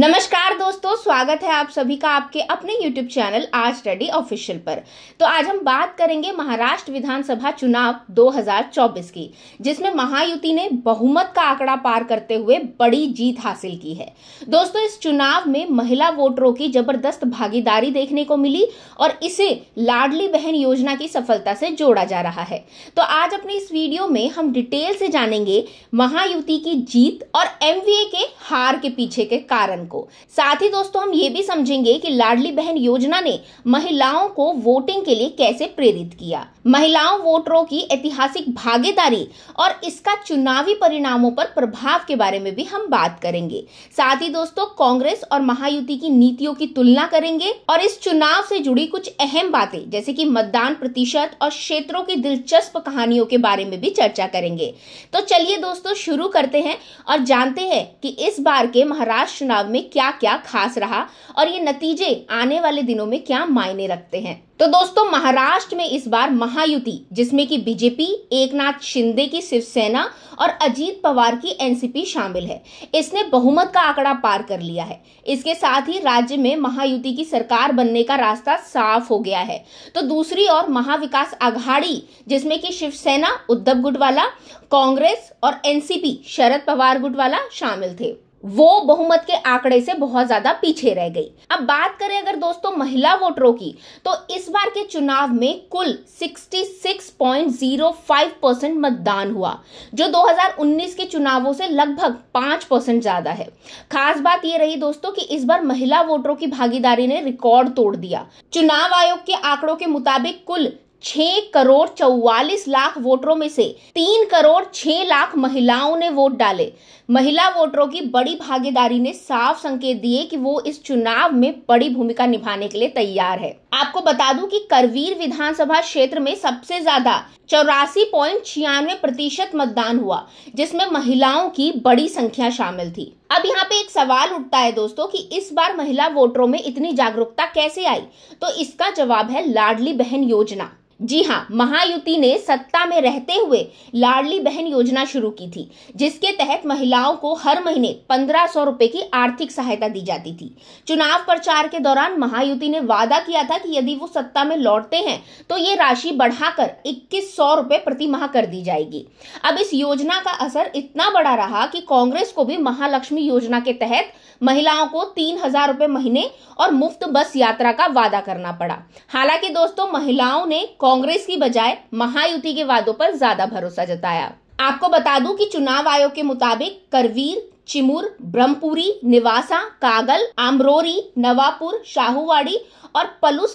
नमस्कार दोस्तों स्वागत है आप सभी का आपके अपने YouTube चैनल आज स्टडी ऑफिशियल पर तो आज हम बात करेंगे महाराष्ट्र विधानसभा चुनाव 2024 की जिसमें महायुति ने बहुमत का आंकड़ा पार करते हुए बड़ी जीत हासिल की है दोस्तों इस चुनाव में महिला वोटरों की जबरदस्त भागीदारी देखने को मिली और इसे लाडली बहन योजना की सफलता से जोड़ा जा रहा है तो आज अपने इस वीडियो में हम डिटेल से जानेंगे महायुति की जीत और एम के हार के पीछे के कारण को साथ ही दोस्तों हम ये भी समझेंगे कि लाडली बहन योजना ने महिलाओं को वोटिंग के लिए कैसे प्रेरित किया महिलाओं वोटरों की ऐतिहासिक भागीदारी और इसका चुनावी परिणामों पर प्रभाव के बारे में भी हम बात करेंगे साथ ही दोस्तों कांग्रेस और महायुति की नीतियों की तुलना करेंगे और इस चुनाव से जुड़ी कुछ अहम बातें जैसे कि मतदान प्रतिशत और क्षेत्रों की दिलचस्प कहानियों के बारे में भी चर्चा करेंगे तो चलिए दोस्तों शुरू करते हैं और जानते हैं कि इस बार के महाराष्ट्र चुनाव में में क्या क्या खास रहा और ये नतीजे आने वाले दिनों में क्या मायने रखते हैं तो दोस्तों महाराष्ट्र में इस बार महायुति जिसमें कि बीजेपी एकनाथ शिंदे की शिवसेना और अजीत पवार की एनसीपी शामिल है इसने बहुमत का आंकड़ा पार कर लिया है इसके साथ ही राज्य में महायुति की सरकार बनने का रास्ता साफ हो गया है तो दूसरी ओर महाविकास आघाड़ी जिसमें कि शिवसेना उद्धव गुटवाला कांग्रेस और एनसीपी शरद पवार गुटवाला शामिल थे वो बहुमत के आंकड़े से बहुत ज्यादा पीछे रह गई अब बात करें अगर दोस्तों महिला वोटरों की तो इस बार के चुनाव में कुल 66.05 परसेंट मतदान हुआ जो 2019 के चुनावों से लगभग 5 परसेंट ज्यादा है खास बात यह रही दोस्तों कि इस बार महिला वोटरों की भागीदारी ने रिकॉर्ड तोड़ दिया चुनाव आयोग के आंकड़ों के मुताबिक कुल छह करोड़ चौवालीस लाख वोटरों में से तीन करोड़ छह लाख महिलाओं ने वोट डाले महिला वोटरों की बड़ी भागीदारी ने साफ संकेत दिए कि वो इस चुनाव में बड़ी भूमिका निभाने के लिए तैयार है आपको बता दूं कि करवीर विधानसभा क्षेत्र में सबसे ज्यादा चौरासी पॉइंट छियानवे प्रतिशत मतदान हुआ जिसमें महिलाओं की बड़ी संख्या शामिल थी अब यहाँ पे एक सवाल उठता है दोस्तों कि इस बार महिला वोटरों में इतनी जागरूकता कैसे आई तो इसका जवाब है लाडली बहन योजना जी हाँ महायुति ने सत्ता में रहते हुए लाडली बहन योजना शुरू की थी जिसके तहत महिलाओं को हर महीने पंद्रह सौ रुपए की आर्थिक सहायता दी जाती थी चुनाव प्रचार के दौरान महायुति ने वादा किया था है कि यदि वो सत्ता में लौटते हैं तो ये राशि बढ़ाकर इक्कीस सौ रुपए प्रति माह कर दी जाएगी अब इस योजना का असर इतना बड़ा रहा कि कांग्रेस को भी महालक्ष्मी योजना के तहत महिलाओं को तीन हजार रुपए महीने और मुफ्त बस यात्रा का वादा करना पड़ा हालांकि दोस्तों महिलाओं ने कांग्रेस की बजाय महायुति के वादों पर ज्यादा भरोसा जताया आपको बता दूं कि चुनाव आयोग के मुताबिक करवीर चिमूर ब्रह्मपुरी निवासा कागल आमरोरी नवापुर शाहूवाड़ी और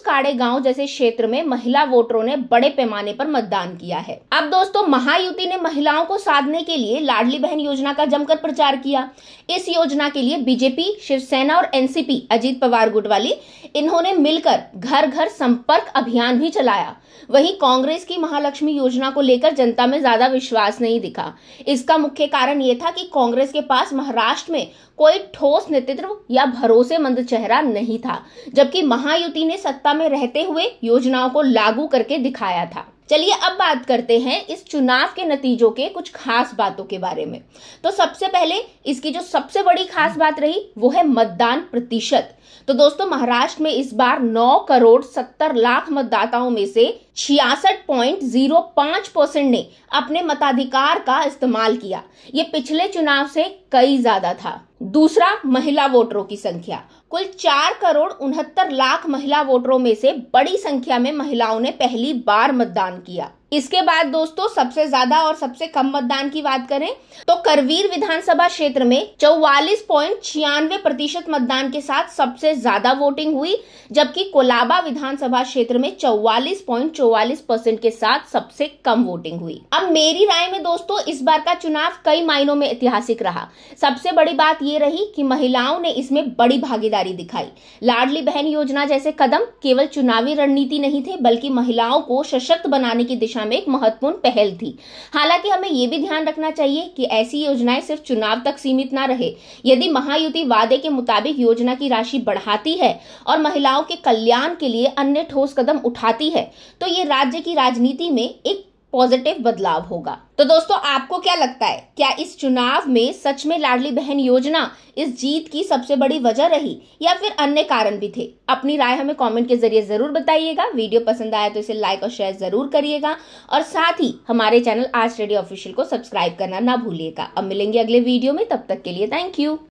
काड़े गांव जैसे क्षेत्र में महिला वोटरों ने बड़े पैमाने पर मतदान किया है अब दोस्तों महायुति ने महिलाओं को साधने के लिए लाडली बहन योजना का जमकर प्रचार किया इस योजना के लिए बीजेपी शिवसेना और एनसीपी अजीत पवार गुटवाली इन्होंने मिलकर घर घर संपर्क अभियान भी चलाया वहीं कांग्रेस की महालक्ष्मी योजना को लेकर जनता में ज्यादा विश्वास नहीं दिखा इसका मुख्य कारण ये था कि कांग्रेस के पास महाराष्ट्र में कोई ठोस नेतृत्व या भरोसेमंद चेहरा नहीं था जबकि महायुति ने सत्ता में रहते हुए योजनाओं को लागू करके दिखाया था चलिए अब बात करते हैं इस चुनाव के नतीजों के कुछ खास बातों के बारे में तो सबसे पहले इसकी जो सबसे बड़ी खास बात रही वो है मतदान प्रतिशत तो दोस्तों महाराष्ट्र में इस बार 9 करोड़ 70 लाख मतदाताओं में से छियासठ पॉइंट जीरो पांच परसेंट ने अपने मताधिकार का इस्तेमाल किया ये पिछले चुनाव से कई ज्यादा था दूसरा महिला वोटरों की संख्या कुल चार करोड़ उनहत्तर लाख महिला वोटरों में से बड़ी संख्या में महिलाओं ने पहली बार मतदान किया इसके बाद दोस्तों सबसे ज्यादा और सबसे कम मतदान की बात करें तो करवीर विधानसभा क्षेत्र में चौवालीस पॉइंट छियानवे प्रतिशत मतदान के साथ सबसे ज्यादा वोटिंग हुई जबकि कोलाबा विधानसभा क्षेत्र में चौवालीस पॉइंट चौवालीस परसेंट के साथ सबसे कम वोटिंग हुई अब मेरी राय में दोस्तों इस बार का चुनाव कई मायनों में ऐतिहासिक रहा सबसे बड़ी बात यह रही की महिलाओं ने इसमें बड़ी भागीदारी दिखाई लाडली बहन योजना जैसे कदम केवल चुनावी रणनीति नहीं थे बल्कि महिलाओं को सशक्त बनाने की दिशा दिशा में एक महत्वपूर्ण पहल थी हालांकि हमें यह भी ध्यान रखना चाहिए कि ऐसी योजनाएं सिर्फ चुनाव तक सीमित न रहे यदि महायुति वादे के मुताबिक योजना की राशि बढ़ाती है और महिलाओं के कल्याण के लिए अन्य ठोस कदम उठाती है तो ये राज्य की राजनीति में एक पॉजिटिव बदलाव होगा तो दोस्तों आपको क्या लगता है क्या इस चुनाव में सच में लाडली बहन योजना इस जीत की सबसे बड़ी वजह रही या फिर अन्य कारण भी थे अपनी राय हमें कमेंट के जरिए जरूर बताइएगा वीडियो पसंद आया तो इसे लाइक और शेयर जरूर करिएगा और साथ ही हमारे चैनल आज रेडियो ऑफिशियल को सब्सक्राइब करना ना भूलिएगा अब मिलेंगे अगले वीडियो में तब तक के लिए थैंक यू